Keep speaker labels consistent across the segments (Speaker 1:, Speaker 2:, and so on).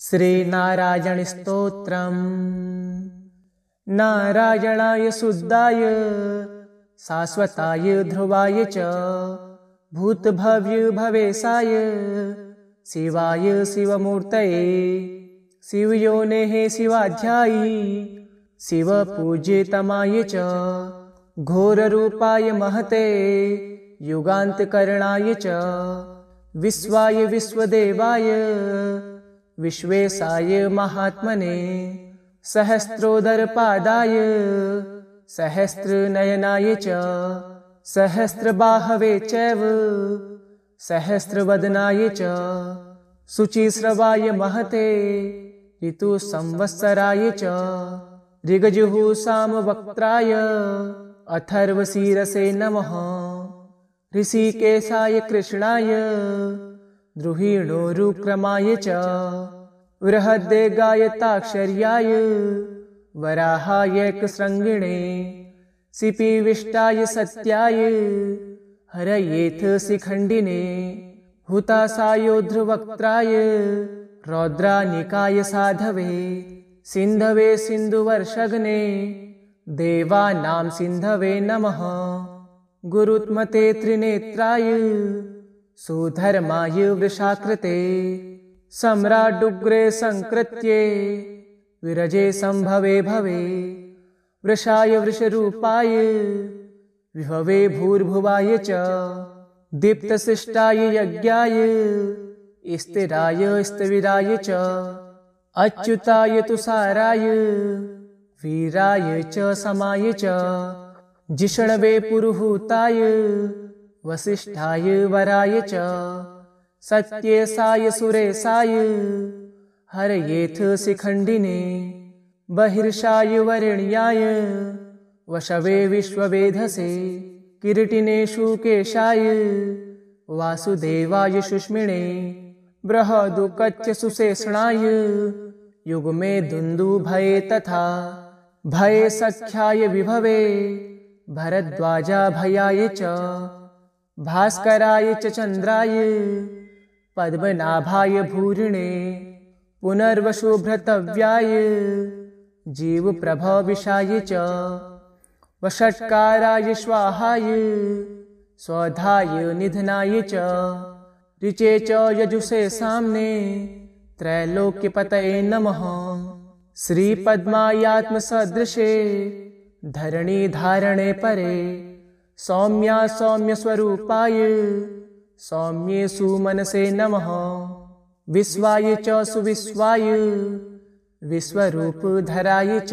Speaker 1: श्रीनारायणस्तोत्रम् नारायणाय शुद्धाय शाश्वताय ध्रुवाय च भूतभव्य भवेसाय शिवाय शिवमूर्तये शिवयोनेः शिवाध्यायी शिवपूज्यतमाय च घोररूपाय महते युगान्तकरणाय च विश्वाय विश्वदेवाय विश्वेशाय महात्मने सहस्रोदरपादाय सहस्रनयनाय च सहस्रबाहवे चैव सहस्रवदनाय च शुचिस्रवाय महते ऋतुसंवत्सराय च ऋगजुः सामवक्त्राय अथर्वशीरसे नमः ऋषिकेशाय कृष्णाय द्रुहिणोरुक्रमाय च गायताक्षर्याय वराहाय वराहायैकशृङ्गिणे सिपिविष्टाय सत्याय हरयेथ हुतासायो ध्रुवक्त्राय रौद्रानिकाय साधवे सिन्धवे सिन्धुवर्षग्ने देवानां सिन्धवे नमः गुरुत्मते त्रिनेत्राय सुधर्माय वृषाकृते सम्राडुग्रे संकृत्ये विरजे संभवे भवे वृषाय वृषरूपाय विभवे भूर्भुवाय च दीप्तशिष्टाय यज्ञाय स्थिराय स्थविराय च अच्युताय तुसाराय वीराय च समाय च जिष्णवे पुरुहूताय वसिष्ठाय वराय च सत्येसाय हर येथ शिखण्डिने बहिर्षाय वरिण्याय वशवे विश्ववेधसे किरीटिने शुकेशाय वासुदेवाय शुष्मिणे बृहदुकच्च सुशेषणाय युगमे दुन्दुभये तथा भये सख्याय विभवे भरद्वाजाभयाय च भास्कराय च चन्द्राय पद्मनाभाय भूरिणे पुनर्वशुभ्रतव्याय विषाय च वषट्काराय स्वाहाय स्वधाय निधनाय च ऋचे च यजुषे सामने त्रैलोक्यपतये नमः श्रीपद्मायात्मसदृशे धारणे परे सौम्या सौम्यस्वरूपाय सौम्ये सुमनसे नमः विश्वाय च सुविश्वाय विश्वरूपधराय च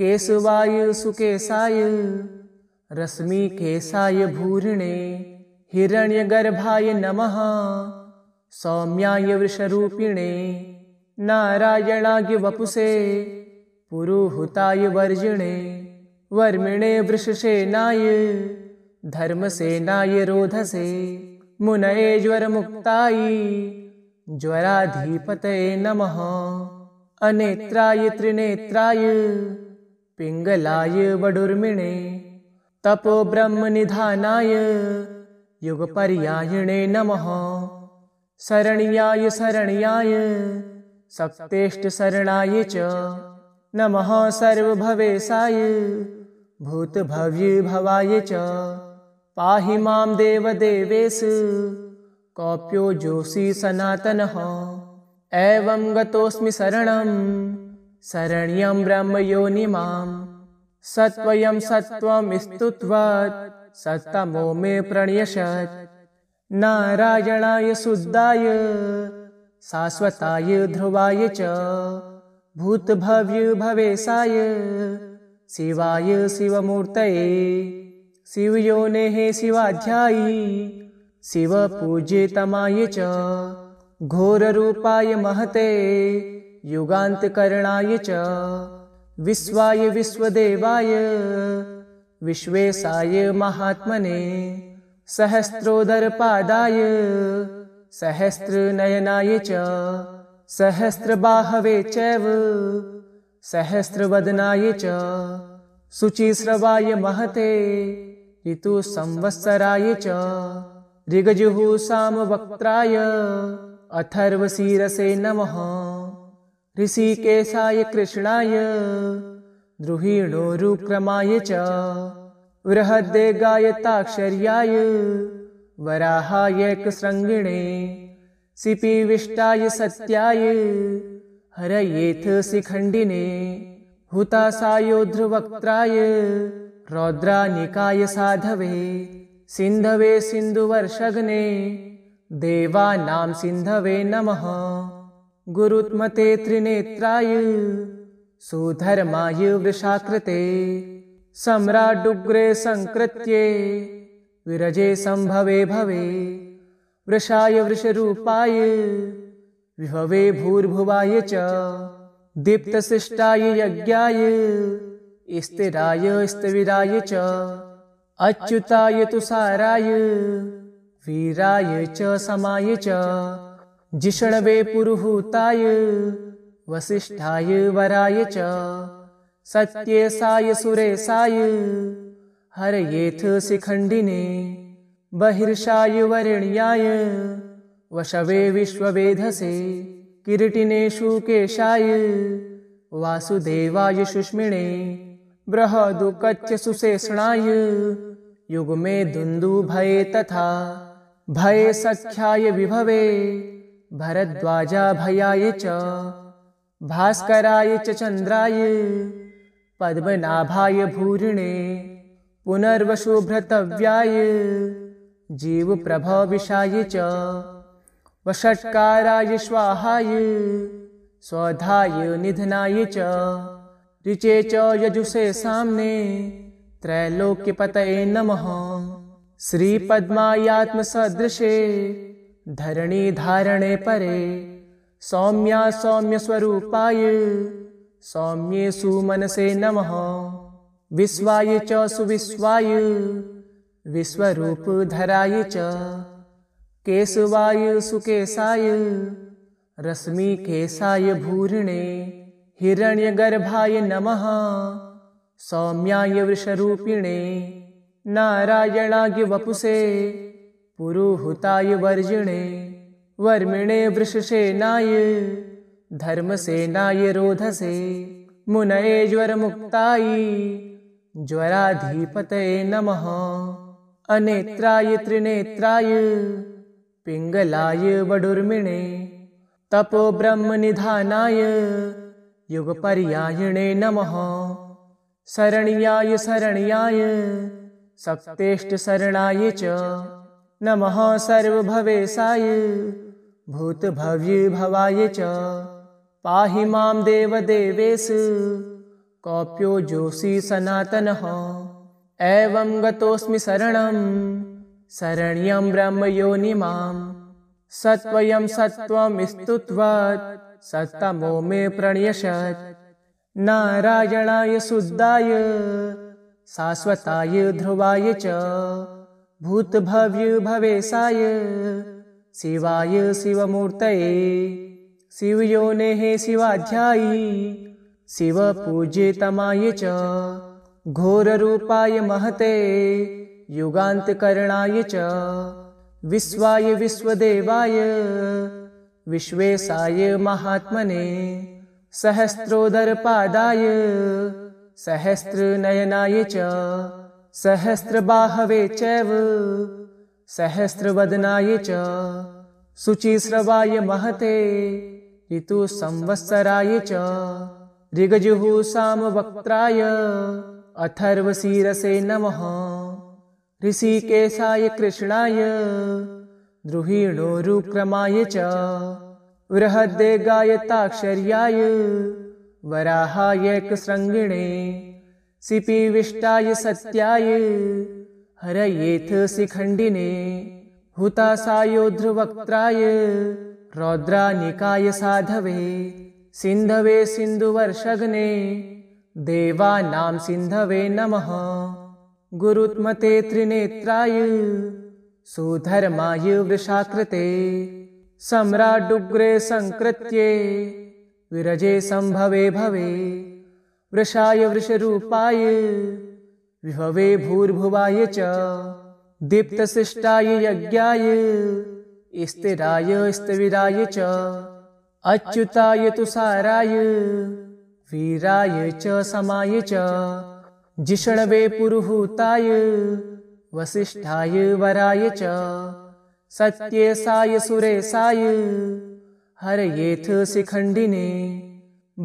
Speaker 1: केशवाय सुकेशाय रश्मिकेशाय भूरिणे हिरण्यगर्भाय नमः सौम्याय वृषरूपिणे नारायणाय वपुषे पुरुहूताय वर्जिणे वर्मिणे वृषसेनाय धर्मसेनाय रोधसे मुनये ज्वरमुक्ताय ज्वराधिपतये नमः अनेत्राय त्रिनेत्राय पिङ्गलाय तपो तपोब्रह्मनिधानाय युगपर्यायणे नमः शरण्याय शरण्याय सप्तेष्टशरणाय च नमः सर्वभवेशाय भूतभव्य च पाहि मां देवदेवेश कौप्यो जोषि सनातनः एवं गतोऽस्मि शरणं शरण्यं ब्रह्मयोनिमां सत्त्वं सत्त्वं स्तुत्वात् सत्तमो मे प्रणयशत् नारायणाय शुद्धाय शाश्वताय ध्रुवाय च भूतभव्य भवेशाय शिवाय शिवमूर्तये शिव योने हे शिवाध्यायी शिव पूज्ये तमाय च घोर रूपाय महते करणाय च विश्वाय विश्वदेवाय विश्वेशाय महात्मने सहस्रोदर सहस्र सहस्रनयनाय च बाहवे चैव वदनाय च शुचिश्रवाय महते इतु संवत्सराय च ऋगजुः सामवक्त्राय अथर्वशीरसे नमः ऋषिकेशाय कृष्णाय द्रुहिणोरुक्रमाय च बृहद्देगाय ताक्षर्याय वराहायैकशृङ्गिणे सिपिविष्टाय सत्याय हरयेथ शिखण्डिने हुताशायध्रवक्त्राय रौद्रानिकाय साधवे सिन्धवे सिन्धुवर्षग्ने देवानां सिन्धवे नमः गुरुत्मते त्रिनेत्राय सुधर्माय वृषाकृते सम्राडुग्रे सङ्कृत्ये विरजे सम्भवे भवे वृषाय वृषरूपाय विभवे भूर्भुवाय च दीप्तशिष्टाय यज्ञाय स्थिराय स्थविराय च अच्युताय साराय वीराय च समाय च जिष्णवे पुरुहूताय वसिष्ठाय वराय च सत्येसाय सुरेशाय हरयेथ शिखण्डिने बहिर्षाय वरिण्याय वशवे विश्ववेधसे किरीटिने शुकेशाय वासुदेवाय शुष्मिणे बृहदुकच्च सुशेषणाय युग में धुंधु भय तथा भय सख्याय विभवे भरद्वाजा भयाय च भास्कराय च चंद्राय पद्मनाभाय भूरिणे पुनर्वशुभ्रतव्याय जीव प्रभव विषाय च वषट्काराय स्वाहाय स्वधाय निधनाय च ऋचे च यजुषे सामने त्रैलोक्य पतये नमः श्री पद्मायात्म सदृशे धरणी धारणे परे सौम्या सौम्य स्वरूपाय सौम्ये सुमनसे नमः विश्वाय च सुविश्वाय विश्वरूप धराय च केशवाय सुकेशाय रश्मि केशाय भूरिणे हिरण्यगर्भाय नमः सौम्याय वृषरूपिणे नारायणाय वपुषे पुरुहूताय वर्जिणे वर्मिणे वृषसेनाय धर्मसेनाय रोधसे मुनये ज्वरमुक्ताय ज्वराधिपतये नमः अनेत्राय त्रिनेत्राय पिङ्गलाय वडूर्मिणे तपोब्रह्मनिधानाय युगपर्यायणे नमः शरण्याय शरण्याय सप्तेष्टशरणाय च नमः सर्वभवेशाय भूतभव्यभवाय च पाहि मां देवदेवेश कौप्यो जोषि सनातनः एवं गतोऽस्मि शरणं शरण्यं ब्रह्मयोनिमां सत्वयं सत्त्वं स्तुत्वात् सप्तमो मे प्रणयशत् नारायणाय शुद्धाय शाश्वताय ध्रुवाय च भूतभव्य भवेशाय शिवाय शिवमूर्तये शिवयोनेः शिवाध्यायी शिवपूज्यतमाय च घोररूपाय महते युगान्तकरणाय च विश्वाय विश्वदेवाय विश्वेशाय महात्मने सहस्रोदरपादाय सहस्रनयनाय च सहस्रबाहवे चैव सहस्रवदनाय च शुचिस्रवाय महते ऋतुसंवत्सराय च ऋगजुहुसामवक्त्राय सामवक्त्राय अथर्वशीरसे नमः ऋषिकेशाय कृष्णाय द्रुहिणोरुक्रमाय च गायताक्षर्याय वराहाय वराहायैकशृङ्गिणे सिपिविष्टाय सत्याय हरयेथ शिखण्डिने हुतासायो ध्रुवक्त्राय रौद्रानिकाय साधवे सिन्धवे सिन्धुवर्षग्ने देवानां सिन्धवे नमः गुरुत्मते त्रिनेत्राय सुधर्माय कृते सम्राड्डुग्रे सङ्कृत्ये विरजे सम्भवे भवे वृषाय वृषरूपाय विभवे भूर्भुवाय च दीप्तसृष्टाय यज्ञाय स्थिराय स्थविराय च अच्युताय तुसाराय वीराय च समाय च जिष्णवे पुरुहूताय वसिष्ठाय वराय च सत्येसाय साय हरयेथ शिखण्डिने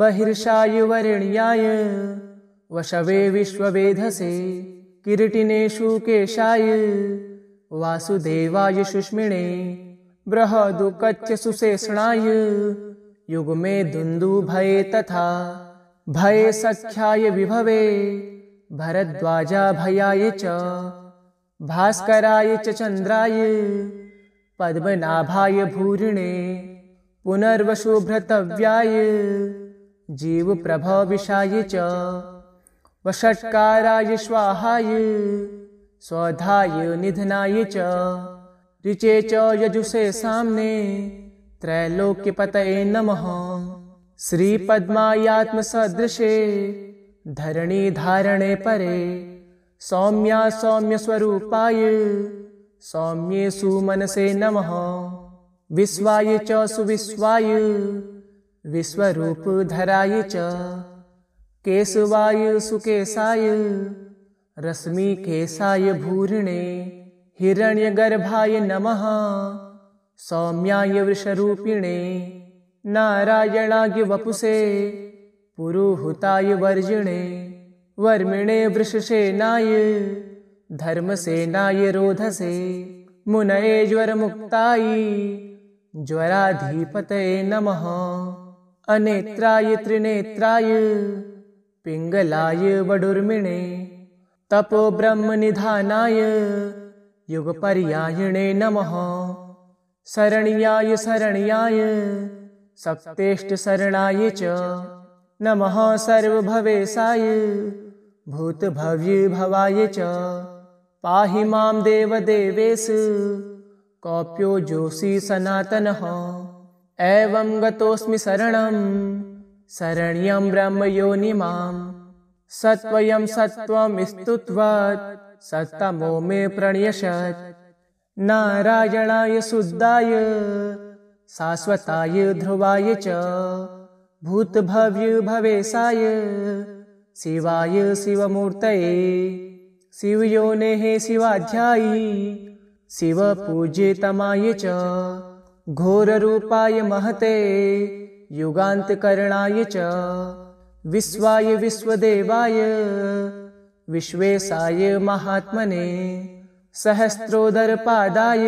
Speaker 1: बहिर्षाय वरिण्याय वशवे विश्ववेधसे किरीटिने शुकेशाय वासुदेवाय शुष्मिणे बृहदुकच्च सुशेषणाय युगमे दुन्दुभये तथा भये सख्याय विभवे भरद्वाजाभयाय च भास्कराय च चन्द्राय पद्मनाभाय भूरिणे पुनर्वशुभ्रतव्याय विषाय च वषट्काराय स्वाहाय स्वधाय निधनाय च ऋचे च यजुषे सामने त्रैलोक्यपतये नमः श्रीपद्मायात्मसदृशे धरणी धारणे परे सौम्या सौम्यस्वरूपाय सौम्येषु मनसे नमः विश्वाय च सुविश्वाय विश्वरूपधराय च केशवाय सुकेशाय रश्मिकेशाय भूरिणे हिरण्यगर्भाय नमः सौम्याय वृषरूपिणे नारायणाय वपुषे पुरुहूताय वर्जिणे वर्मिणे वृषसेनाय धर्मसेनाय रोधसे मुनये ज्वरमुक्ताय ज्वराधिपतये नमः अनेत्राय त्रिनेत्राय पिङ्गलाय तपो तपोब्रह्मनिधानाय युगपर्यायणे नमः शरण्याय शरण्याय सप्तेष्टशरणाय च नमः सर्वभवेशाय भूतभव्य भवाय च पाहि मां देवदेवेस् कौप्यो ज्योषि सनातनः एवं गतोऽस्मि शरणं शरण्यं ब्रह्मयोनिमां सत्वयं सत्त्वं स्तुत्वात् सत्तमो मे प्रणयशत् नारायणाय शुद्धाय शाश्वताय ध्रुवाय च भूतभव्य भवेशाय शिवाय शिवमूर्तये शिवयोनेः शिवाध्यायी शिवपूज्यतमाय च घोररूपाय महते युगान्तकरणाय च विश्वाय विश्वदेवाय विश्वेशाय महात्मने सहस्रोदरपादाय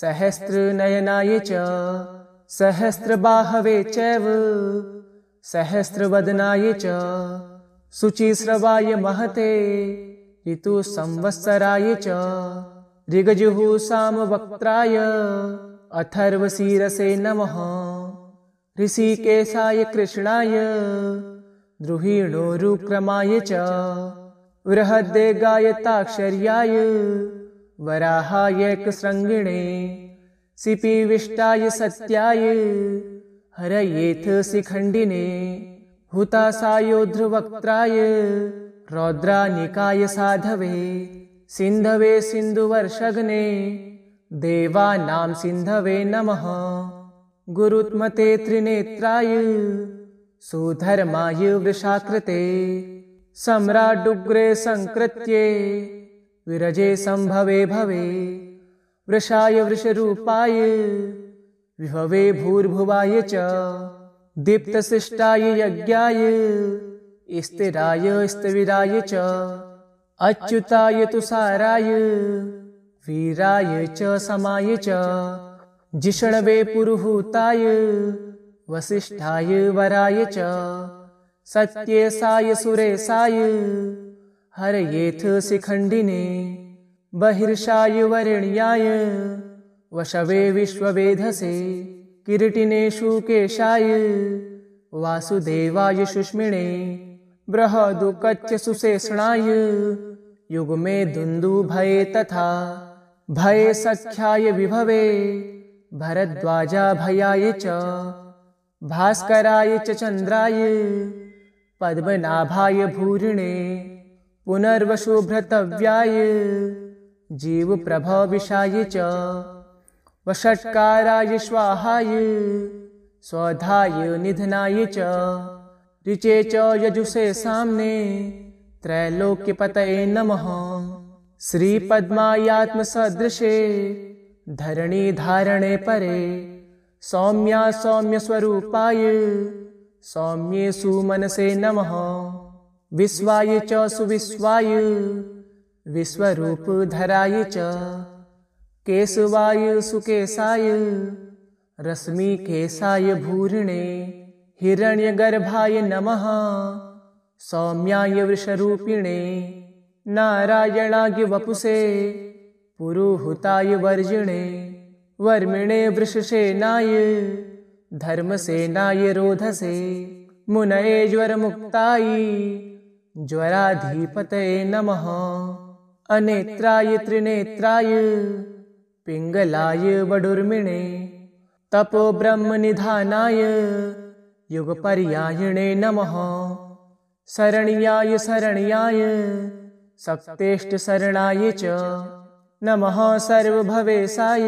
Speaker 1: सहस्रनयनाय च सहस्रबाहवे चैव सहस्रवदनाय च शुचिस्रवाय महते ऋतुसंवत्सराय च ऋगजुः सामवक्त्राय अथर्वशीरसे नमः ऋषिकेशाय कृष्णाय द्रुहिणोरुक्रमाय च बृहद्देगाय ताक्षर्याय वराहायैकश्रृङ्गिणे सिपिविष्टाय सत्याय हरयेथ शिखण्डिने हुतासा योध्रवक्त्राय रौद्रानिकाय साधवे सिन्धवे सिन्धुवर्षग्ने देवानां सिन्धवे नमः गुरुत्मते त्रिनेत्राय सुधर्माय वृषाकृते सम्राडुग्रे संकृत्ये विरजे सम्भवे भवे वृषाय वृषरूपाय विभवे भूर्भुवाय च दीप्तसृष्टाय यज्ञाय स्थिराय स्थविराय च अच्युताय तुसाराय वीराय च समाय च जिषणवे पुरुहूताय वसिष्ठाय वराय च सत्येशाय सुरेशाय हरेथ शिखण्डिने बहिर्षाय वरिण्याय वशवे विश्ववेधसे किरीटिनेषु केशाय वासुदेवाय शुष्मिणे बृहदुकच्च सुशेषणाय युगमे दुन्दुभये तथा भये सख्याय विभवे भरद्वाजाभयाय च भास्कराय च चन्द्राय पद्मनाभाय भूरिणे पुनर्वशुभ्रतव्याय जीवप्रभविषाय च वषट्काराय स्वाहाय स्वधाय निधनाय च ऋचे च यजुषे साम्ने त्रैलोक्यपतये नमः श्रीपद्मायात्मसदृशे धरणि धारणे परे सौम्या सौम्यस्वरूपाय सौम्ये सुमनसे नमः विश्वाय च सुविश्वाय विश्वरूपधराय च केशवाय सुकेशाय रश्मि केशाय भूरिणे गर्भाय नम सौम्याय वृषरूपिणे नारायणाय वपुषे पुरुहुताय वर्जिणे वर्मिणे वृषसेनाय धर्मसेनाय रोधसे मुनये ज्वरमुक्ताय ज्वराधिपतये नमः अनेत्राय त्रिनेत्राय पिङ्गलाय वडुर्मिणे तपो ब्रह्मनिधानाय युगपर्यायणे नमः शरण्याय शरण्याय सप्तेष्टशरणाय च नमः सर्वभवेशाय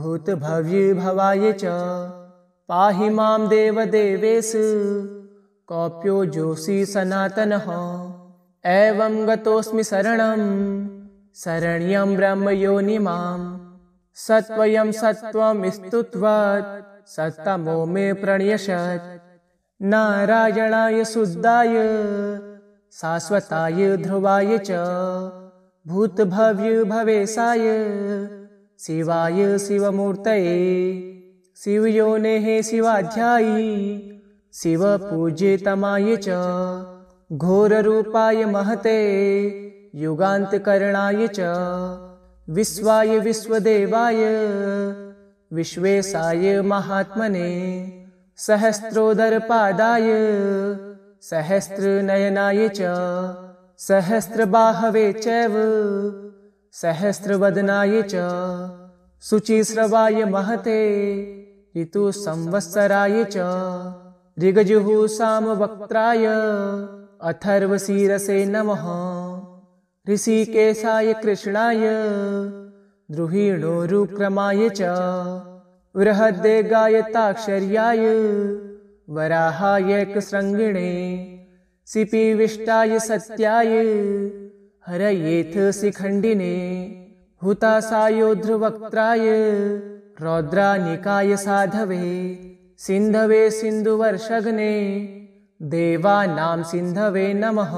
Speaker 1: भूतभव्यभवाय च पाहि मां देवदेवेश कौप्यो ज्योषि सनातनः एवं गतोऽस्मि शरणम् शरण्यं ब्रह्मयोनिमां सत्वयं सत्त्वं स्तुत्वात् सत्तमो मे प्रणयशत् नारायणाय शुद्धाय शाश्वताय ध्रुवाय च भूतभव्य भवेशाय शिवाय शिवमूर्तये शिवयोनेः शिवाध्यायी शिवपूज्यतमाय च घोररूपाय महते युगान्तकरणाय च विश्वाय विश्वदेवाय विश्वेशाय महात्मने सहस्रोदरपादाय सहस्रनयनाय च सहस्रबाहवे चैव सहस्रवदनाय च शुचिस्रवाय महते ऋतुसंवत्सराय च ऋगजुः सामवक्त्राय अथर्वशीरसे नमः ऋषिकेशाय कृष्णाय द्रुहिणोरुक्रमाय च बृहद्देगाय ताक्षर्याय वराहायैकशृङ्गिणे सिपिविष्टाय सत्याय हरयेथ शिखण्डिने ध्रुवक्त्राय रौद्रानिकाय साधवे सिन्धवे सिन्धुवर्षग्ने देवानां सिन्धवे नमः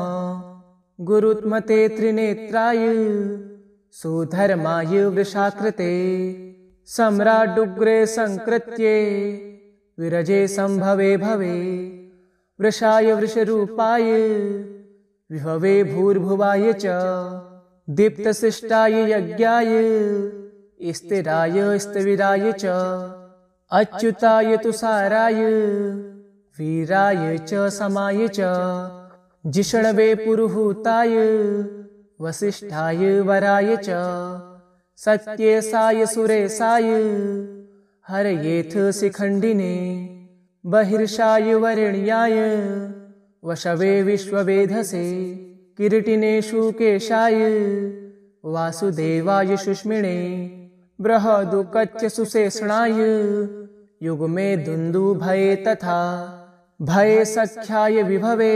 Speaker 1: गुरुत्मते त्रिनेत्राय सुधर्माय वृषाकृते सम्राडुग्रे संकृत्ये विरजे संभवे भवे वृषाय वृषरूपाय विभवे भूर्भुवाय च दीप्तशिष्टाय यज्ञाय स्थिराय स्थविराय च अच्युताय तुसाराय वीराय च समाय च जिषणवे पुरुहूताय वसिष्ठाय वराय च सत्ये साय सुरेशाय हरयेथ शिखंडिने बहिर्षाय वरिण्याय वशवे विश्ववेधसे किरीटिने शुकेशाय वासुदेवाय सुष्मिणे बृहदुकच्च सुशेषणाय युग्मे दुन्दुभये तथा भये सख्याय विभवे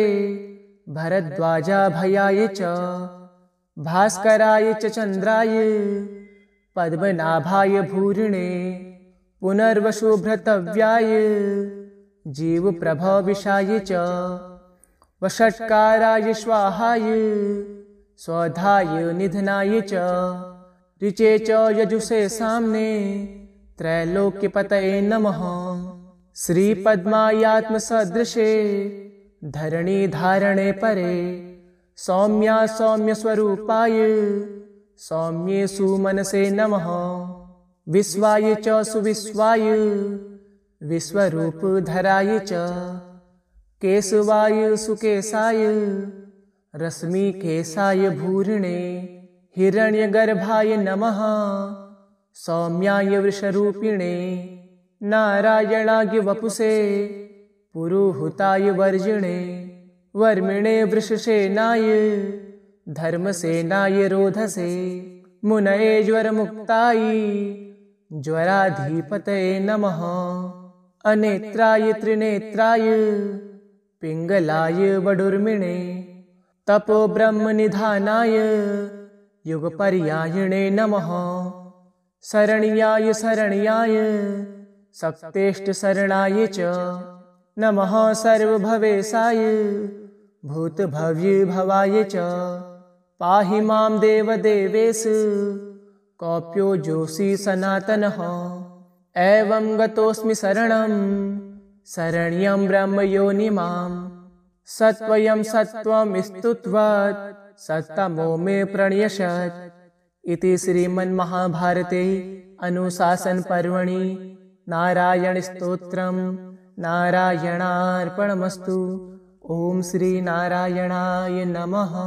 Speaker 1: भयाय च भास्कराय च चंद्राय पद्मनाभाय भूरिणे पुनर्वशुभ्रतव्याय विषाय च वषट्काराय स्वाहाय स्वधाय निधनाय च ऋचे च यजुषे सामने त्रैलोक्यपतये नमः श्रीपद्मायात्मसदृशे धि धारणे परे सौम्या सौम्यस्वरूपाय सौम्ये सुमनसे नमः विश्वाय च सुविश्वाय विश्वरूपधराय च केशवाय सुकेशाय रश्मिकेशाय भूरिणे हिरण्यगर्भाय नमः सौम्याय वृषरूपिणे नारायणाय वपुषे पुरुहूताय वर्जिणे वर्मिणे वृषसेनाय धर्मसेनाय रोधसे मुनये ज्वरमुक्ताय ज्वराधिपतये नमः अनेत्राय त्रिनेत्राय पिङ्गलाय तपो तपोब्रह्मनिधानाय युगपर्यायिणे नमः शरण्याय शरण्याय सप्तेष्टशरणाय च नमः सर्व भवेशाय भवाय च पाहि मां देवदेवेस कौप्यो जोषि सनातनः एवं गतोऽस्मि शरणं शरण्यं ब्रह्म योनिमां सत्त्व सत्त्वं स्तुत्वत् सत्तमो मे प्रणयशत् इति श्रीमन्महाभारते अनुशासनपर्वणि नारायणस्तोत्रम् नारायणार्पणमस्तु ॐ श्रीनारायणाय नमः